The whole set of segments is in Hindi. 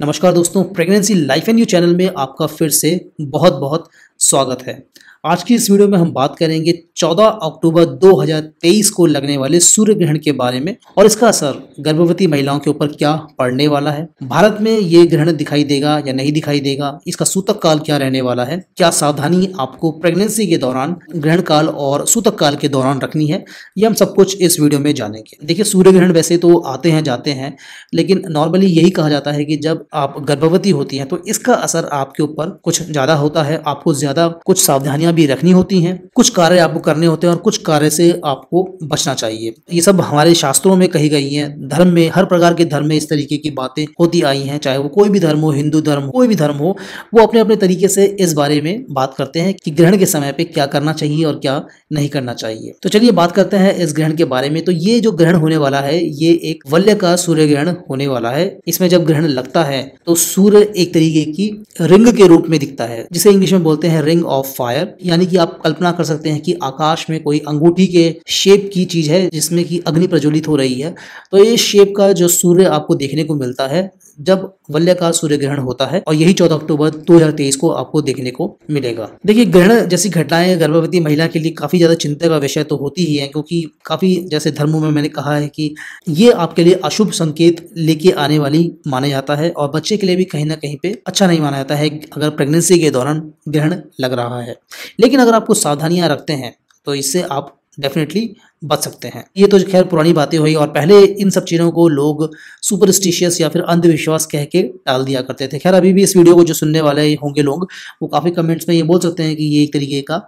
नमस्कार दोस्तों pregnancy life and you channel में आपका फिर से बहुत बहुत स्वागत है आज की इस वीडियो में हम बात करेंगे 14 अक्टूबर 2023 को लगने वाले सूर्य ग्रहण के बारे में और इसका असर गर्भवती महिलाओं के ऊपर क्या पड़ने वाला है भारत में ये ग्रहण दिखाई देगा या नहीं दिखाई देगा इसका सूतक काल क्या रहने वाला है क्या सावधानी आपको प्रेगनेंसी के दौरान ग्रहण काल और सूतक काल के दौरान रखनी है ये हम सब कुछ इस वीडियो में जानेंगे देखिए सूर्य ग्रहण वैसे तो आते हैं जाते हैं लेकिन नॉर्मली यही कहा जाता है कि जब आप गर्भवती होती हैं तो इसका असर आपके ऊपर कुछ ज़्यादा होता है आपको ज़्यादा कुछ सावधानियां गलतियां भी रखनी होती हैं कुछ कार्य आपको करने होते हैं और कुछ कार्य से आपको बचना चाहिए ये सब हमारे शास्त्रों में कही गई हैं धर्म में हर प्रकार के धर्म में इस तरीके की बातें होती आई हैं चाहे वो कोई भी धर्म हो हिंदू धर्म कोई भी धर्म हो वो अपने अपने तरीके से इस बारे में बात करते हैं कि ग्रहण के समय पर क्या करना चाहिए और क्या नहीं करना चाहिए तो चलिए बात करते हैं इस ग्रहण के बारे में तो ये जो ग्रहण होने वाला है ये एक वल्य का सूर्य ग्रहण होने वाला है इसमें जब ग्रहण लगता है तो सूर्य एक तरीके की रिंग के रूप में दिखता है जिसे इंग्लिश में बोलते हैं रिंग ऑफ फायर यानी कि आप कल्पना कर सकते हैं कि आकाश में कोई अंगूठी के शेप की चीज़ है जिसमें कि अग्नि प्रज्वलित हो रही है तो ये शेप का जो सूर्य आपको देखने को मिलता है जब वल्य का सूर्य ग्रहण होता है और यही 14 अक्टूबर 2023 को आपको देखने को मिलेगा देखिए ग्रहण जैसी घटनाएं गर्भवती महिला के लिए काफ़ी ज़्यादा चिंता का विषय तो होती ही है क्योंकि काफ़ी जैसे धर्मों में मैंने कहा है कि ये आपके लिए अशुभ संकेत लेके आने वाली माना जाता है और बच्चे के लिए भी कहीं ना कहीं पे अच्छा नहीं माना जाता है अगर प्रेगनेंसी के दौरान ग्रहण लग रहा है लेकिन अगर आप कुछ सावधानियाँ रखते हैं तो इससे आप डेफिनेटली बच सकते हैं ये तो खैर पुरानी बातें हुई और पहले इन सब चीज़ों को लोग सुपरस्टिशियस या फिर अंधविश्वास कह के डाल दिया करते थे खैर अभी भी इस वीडियो को जो सुनने वाले होंगे लोग वो काफ़ी कमेंट्स में ये बोल सकते हैं कि ये एक तरीके का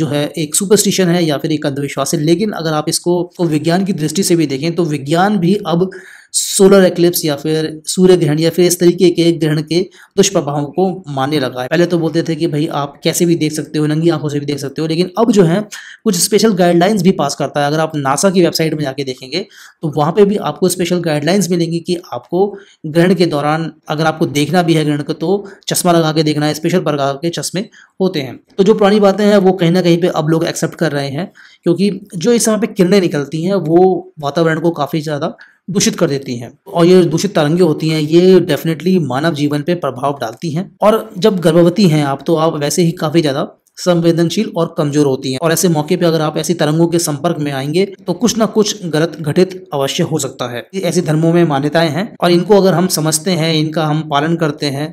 जो है एक सुपरस्टिशन है या फिर एक अंधविश्वास है लेकिन अगर आप इसको तो विज्ञान की दृष्टि से भी देखें तो विज्ञान भी अब सोलर एक्लिप्स या फिर सूर्य ग्रहण या फिर इस तरीके के ग्रहण के दुष्प्रभावों को मानने लगा है पहले तो बोलते थे कि भाई आप कैसे भी देख सकते हो नंगी आंखों से भी देख सकते हो लेकिन अब जो है कुछ स्पेशल गाइडलाइंस भी पास करता है अगर आप नासा की वेबसाइट में जाके देखेंगे तो वहाँ पर भी आपको स्पेशल गाइडलाइंस मिलेंगी कि आपको ग्रहण के दौरान अगर आपको देखना भी है ग्रहण को तो चश्मा लगा के देखना है स्पेशल प्रकार के चश्मे होते हैं तो जो पुरानी बातें हैं वो कहीं ना कहीं पर अब लोग एक्सेप्ट कर रहे हैं क्योंकि जो इस समय पे किरणें निकलती हैं वो वातावरण को काफ़ी ज़्यादा दूषित कर देती हैं और ये दूषित तरंगे होती हैं ये डेफिनेटली मानव जीवन पे प्रभाव डालती हैं और जब गर्भवती हैं आप तो आप वैसे ही काफ़ी ज़्यादा संवेदनशील और कमजोर होती हैं और ऐसे मौके पे अगर आप ऐसी तरंगों के संपर्क में आएंगे तो कुछ ना कुछ गलत घटित अवश्य हो सकता है ये ऐसे धर्मों में मान्यताएं हैं और इनको अगर हम समझते हैं इनका हम पालन करते हैं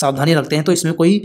सावधानी रखते हैं तो इसमें कोई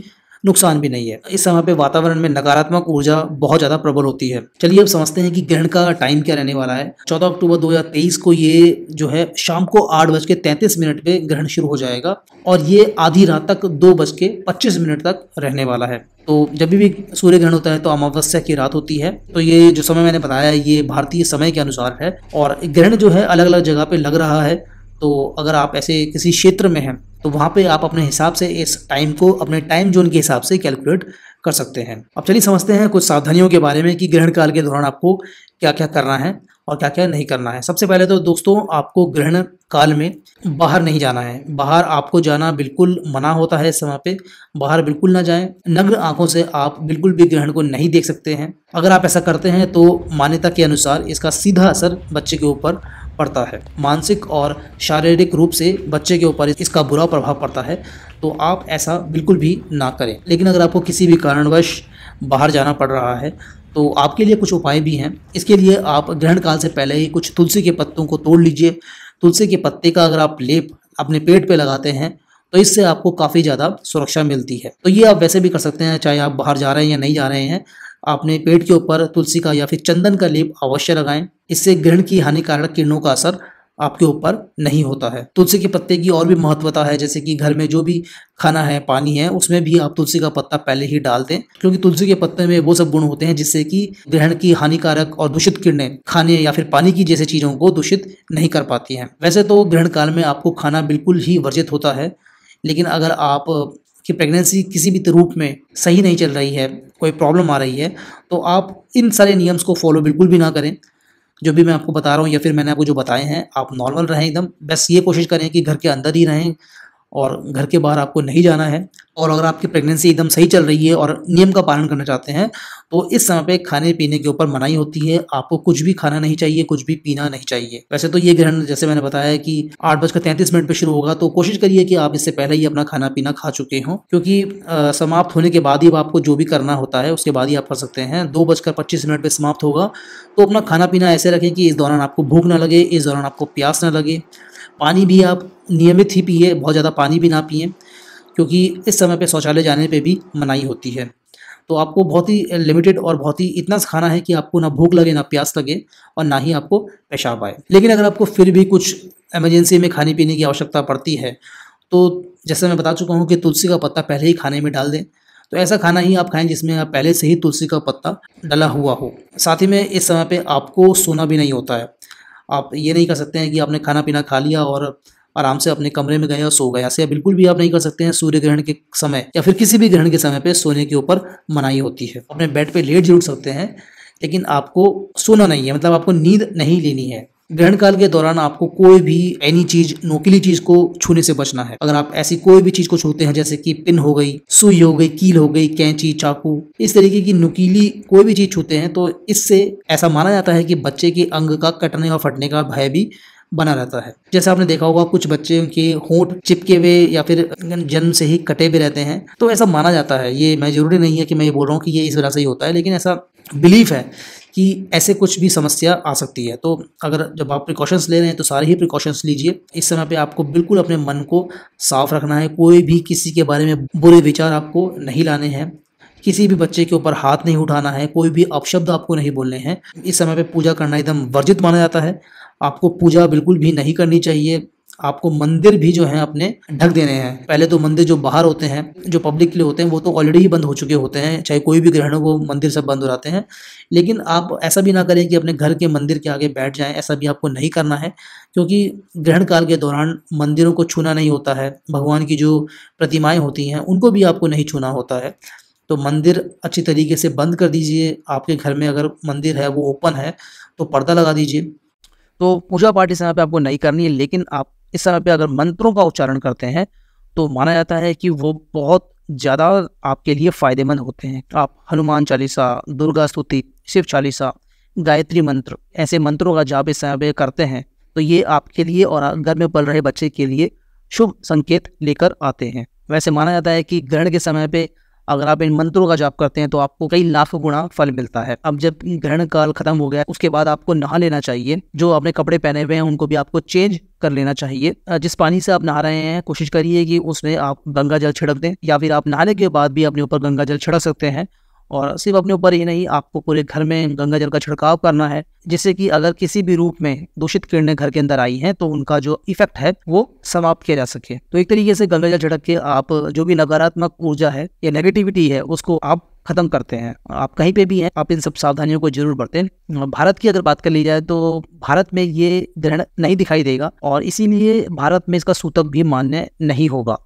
नुकसान भी नहीं है इस समय पे वातावरण में नकारात्मक ऊर्जा बहुत ज़्यादा प्रबल होती है चलिए अब समझते हैं कि ग्रहण का टाइम क्या रहने वाला है चौदह अक्टूबर 2023 को ये जो है शाम को आठ बज के तैंतीस मिनट पे ग्रहण शुरू हो जाएगा और ये आधी रात तक दो बज के पच्चीस मिनट तक रहने वाला है तो जब भी सूर्य ग्रहण होता है तो अमावस्या की रात होती है तो ये जो समय मैंने बताया ये भारतीय समय के अनुसार है और ग्रहण जो है अलग अलग जगह पे लग रहा है तो अगर आप ऐसे किसी क्षेत्र में हैं तो वहाँ पे आप अपने हिसाब से इस टाइम को अपने टाइम जोन के हिसाब से कैलकुलेट कर सकते हैं अब चलिए समझते हैं कुछ सावधानियों के बारे में कि ग्रहण काल के दौरान आपको क्या क्या करना है और क्या क्या नहीं करना है सबसे पहले तो दोस्तों आपको ग्रहण काल में बाहर नहीं जाना है बाहर आपको जाना बिल्कुल मना होता है इस समय पे बाहर बिल्कुल ना जाएं नग्न आंखों से आप बिल्कुल भी ग्रहण को नहीं देख सकते हैं अगर आप ऐसा करते हैं तो मान्यता के अनुसार इसका सीधा असर बच्चे के ऊपर पड़ता है मानसिक और शारीरिक रूप से बच्चे के ऊपर इसका बुरा प्रभाव पड़ता है तो आप ऐसा बिल्कुल भी ना करें लेकिन अगर आपको किसी भी कारणवश बाहर जाना पड़ रहा है तो आपके लिए कुछ उपाय भी हैं इसके लिए आप ग्रहण काल से पहले ही कुछ तुलसी के पत्तों को तोड़ लीजिए तुलसी के पत्ते का अगर आप लेप अपने पेट पे लगाते हैं तो इससे आपको काफ़ी ज़्यादा सुरक्षा मिलती है तो ये आप वैसे भी कर सकते हैं चाहे आप बाहर जा रहे हैं या नहीं जा रहे हैं आपने पेट के ऊपर तुलसी का या फिर चंदन का लेप अवश्य लगाएं इससे ग्रहण की हानिकारक किरणों का असर आपके ऊपर नहीं होता है तुलसी के पत्ते की और भी महत्वता है जैसे कि घर में जो भी खाना है पानी है उसमें भी आप तुलसी का पत्ता पहले ही डाल दें क्योंकि तुलसी के पत्ते में वो सब गुण होते हैं जिससे कि ग्रहण की हानिकारक और दूषित किरणें खाने या फिर पानी की जैसे चीज़ों को दूषित नहीं कर पाती हैं वैसे तो ग्रहण काल में आपको खाना बिल्कुल ही वर्जित होता है लेकिन अगर आप कि प्रेगनेंसी किसी भी रूप में सही नहीं चल रही है कोई प्रॉब्लम आ रही है तो आप इन सारे नियम्स को फॉलो बिल्कुल भी ना करें जो भी मैं आपको बता रहा हूँ या फिर मैंने आपको जो बताए हैं आप नॉर्मल रहें एकदम बस ये कोशिश करें कि घर के अंदर ही रहें और घर के बाहर आपको नहीं जाना है और अगर आपकी प्रेगनेंसी एकदम सही चल रही है और नियम का पालन करना चाहते हैं तो इस समय पे खाने पीने के ऊपर मनाही होती है आपको कुछ भी खाना नहीं चाहिए कुछ भी पीना नहीं चाहिए वैसे तो ये ग्रहण जैसे मैंने बताया कि आठ बजकर तैंतीस मिनट पर शुरू होगा तो कोशिश करिए कि आप इससे पहले ही अपना खाना पीना खा चुके हों क्योंकि आ, समाप्त होने के बाद ही आपको जो भी करना होता है उसके बाद ही आप कर सकते हैं दो बजकर पच्चीस मिनट पर समाप्त होगा तो अपना खाना पीना ऐसे रखें कि इस दौरान आपको भूख ना लगे इस दौरान आपको प्यास ना लगे पानी भी आप नियमित ही पिए बहुत ज़्यादा पानी भी ना पिए क्योंकि इस समय पे शौचालय जाने पे भी मनाही होती है तो आपको बहुत ही लिमिटेड और बहुत ही इतना खाना है कि आपको ना भूख लगे ना प्यास लगे और ना ही आपको पेशाब आए लेकिन अगर आपको फिर भी कुछ एमरजेंसी में खाने पीने की आवश्यकता पड़ती है तो जैसे मैं बता चुका हूँ कि तुलसी का पत्ता पहले ही खाने में डाल दें तो ऐसा खाना ही आप खाएं जिसमें आप पहले से ही तुलसी का पत्ता डला हुआ हो साथ ही में इस समय पे आपको सोना भी नहीं होता है आप ये नहीं कर सकते हैं कि आपने खाना पीना खा लिया और आराम से अपने कमरे में गए और सो गए ऐसे बिल्कुल भी आप नहीं कर सकते हैं सूर्य ग्रहण के समय या फिर किसी भी ग्रहण के समय पे सोने के ऊपर मनाही होती है अपने बेड पे लेट जरूर सकते हैं लेकिन आपको सोना नहीं है मतलब आपको नींद नहीं लेनी है ग्रहण काल के दौरान आपको कोई भी एनी चीज नोकिली चीज को छूने से बचना है अगर आप ऐसी कोई भी चीज को छूते हैं जैसे कि पिन हो गई सुई हो गई कील हो गई कैंची चाकू इस तरीके की नुकीली कोई भी चीज छूते हैं तो इससे ऐसा माना जाता है कि बच्चे के अंग का कटने और फटने का भय भी बना रहता है जैसे आपने देखा होगा कुछ बच्चे के होंठ चिपके हुए या फिर जन्म से ही कटे हुए रहते हैं तो ऐसा माना जाता है ये मैं जरूरी नहीं है कि मैं ये बोल रहा हूँ कि ये इस वजह से ही होता है लेकिन ऐसा बिलीफ है कि ऐसे कुछ भी समस्या आ सकती है तो अगर जब आप प्रिकॉशंस ले रहे हैं तो सारे ही प्रिकॉशंस लीजिए इस समय पे आपको बिल्कुल अपने मन को साफ रखना है कोई भी किसी के बारे में बुरे विचार आपको नहीं लाने हैं किसी भी बच्चे के ऊपर हाथ नहीं उठाना है कोई भी अपशब्द आपको नहीं बोलने हैं इस समय पे पूजा करना एकदम वर्जित माना जाता है आपको पूजा बिल्कुल भी नहीं करनी चाहिए आपको मंदिर भी जो है अपने ढक देने हैं पहले तो मंदिर जो बाहर होते हैं जो पब्लिक के लिए होते हैं वो तो ऑलरेडी ही बंद हो चुके होते हैं चाहे कोई भी ग्रहण हो वो मंदिर सब बंद हो जाते हैं लेकिन आप ऐसा भी ना करें कि अपने घर के मंदिर के आगे बैठ जाएं ऐसा भी आपको नहीं करना है क्योंकि ग्रहण काल के दौरान मंदिरों को छूना नहीं होता है भगवान की जो प्रतिमाएँ होती हैं उनको भी आपको नहीं छूना होता है तो मंदिर अच्छी तरीके से बंद कर दीजिए आपके घर में अगर मंदिर है वो ओपन है तो पर्दा लगा दीजिए तो पूजा पाठ इस यहाँ पे आपको नहीं करनी है लेकिन आप इस समय पे अगर मंत्रों का उच्चारण करते हैं तो माना जाता है कि वो बहुत ज़्यादा आपके लिए फ़ायदेमंद होते हैं आप हनुमान चालीसा दुर्गा स्तुति शिव चालीसा गायत्री मंत्र ऐसे मंत्रों का जाप इस समय करते हैं तो ये आपके लिए और घर में पल रहे बच्चे के लिए शुभ संकेत लेकर आते हैं वैसे माना जाता है कि ग्रहण के समय पे अगर आप इन मंत्रों का जाप करते हैं तो आपको कई लाख गुणा फल मिलता है अब जब ग्रहण काल खत्म हो गया उसके बाद आपको नहा लेना चाहिए जो आपने कपड़े पहने हुए हैं उनको भी आपको चेंज कर लेना चाहिए जिस पानी से आप नहा रहे हैं कोशिश करिए कि उसमें आप गंगा जल छिड़क दें या फिर आप नहाने के बाद भी अपने ऊपर गंगा जल छिड़क सकते हैं और सिर्फ अपने ऊपर ही नहीं आपको पूरे घर में गंगा जल का छिड़काव करना है जिससे कि अगर किसी भी रूप में दूषित किरणें घर के अंदर आई हैं तो उनका जो इफेक्ट है वो समाप्त किया जा सके तो एक तरीके से गंगा जल छिड़क के आप जो भी नकारात्मक ऊर्जा है या नेगेटिविटी है उसको आप खत्म करते हैं आप कहीं पे भी हैं आप इन सब सावधानियों को जरूर हैं भारत की अगर बात कर ली जाए तो भारत में ये ग्रहण नहीं दिखाई देगा और इसीलिए भारत में इसका सूतक भी मान्य नहीं होगा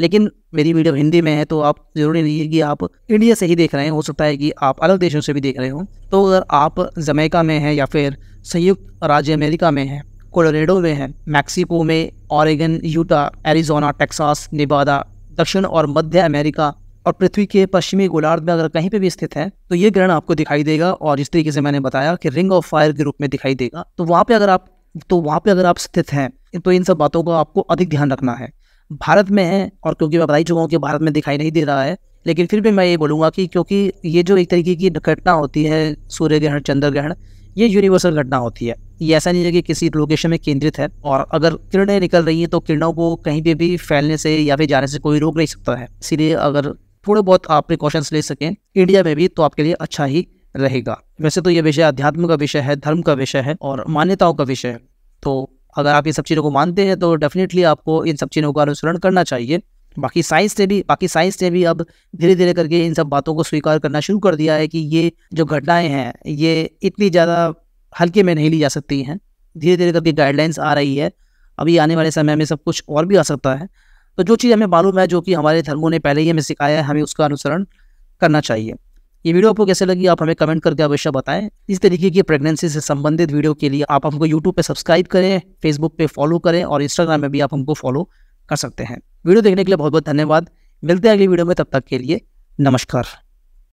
लेकिन मेरी वीडियो हिंदी में है तो आप ज़रूरी नहीं है कि आप इंडिया से ही देख रहे हैं हो सकता है कि आप अलग देशों से भी देख रहे हो तो अगर आप जमैका में हैं या फिर संयुक्त राज्य अमेरिका में हैं कोलोरेडो में हैं मैक्सिको में Oregon Utah Arizona Texas Nevada दक्षिण और मध्य अमेरिका और पृथ्वी के पश्चिमी गोलार्ध में अगर कहीं पर भी स्थित है तो ये ग्रहण आपको दिखाई देगा और जिस तरीके से मैंने बताया कि रिंग ऑफ फायर के रूप में दिखाई देगा तो वहाँ पे अगर आप तो वहाँ पे अगर आप स्थित हैं तो इन सब बातों का आपको अधिक ध्यान रखना है भारत में है और क्योंकि मैं बताई चुका हूँ कि भारत में दिखाई नहीं दे रहा है लेकिन फिर भी मैं ये बोलूँगा कि क्योंकि ये जो एक तरीके की घटना होती है सूर्य ग्रहण चंद्र ग्रहण ये यूनिवर्सल घटना होती है ये ऐसा नहीं है कि किसी लोकेशन में केंद्रित है और अगर किरणें निकल रही हैं तो किरणों को कहीं पर भी फैलने से या फिर जाने से कोई रोक नहीं सकता है इसीलिए अगर थोड़े बहुत आप प्रिकॉशंस ले सकें इंडिया में भी तो आपके लिए अच्छा ही रहेगा वैसे तो ये विषय अध्यात्म का विषय है धर्म का विषय है और मान्यताओं का विषय है तो अगर आप ये सब चीज़ों को मानते हैं तो डेफिनेटली आपको इन सब चीज़ों का अनुसरण करना चाहिए बाकी साइंस ने भी बाकी साइंस ने भी अब धीरे धीरे करके इन सब बातों को स्वीकार करना शुरू कर दिया है कि ये जो घटनाएं हैं ये इतनी ज़्यादा हल्के में नहीं ली जा सकती हैं धीरे धीरे करके गाइडलाइंस आ रही है अभी आने वाले समय में सब कुछ और भी आ सकता है तो जो चीज़ हमें मालूम है जो कि हमारे धर्मों ने पहले ही हमें सिखाया है हमें उसका अनुसरण करना चाहिए ये वीडियो आपको कैसे लगी आप हमें कमेंट करके अवश्य बताएं इस तरीके की प्रेगनेंसी से संबंधित वीडियो के लिए आप हमको यूट्यूब पर सब्सक्राइब करें फेसबुक पे फॉलो करें और इंस्टाग्राम में भी आप हमको फॉलो कर सकते हैं वीडियो देखने के लिए बहुत बहुत धन्यवाद मिलते हैं अगली वीडियो में तब तक के लिए नमस्कार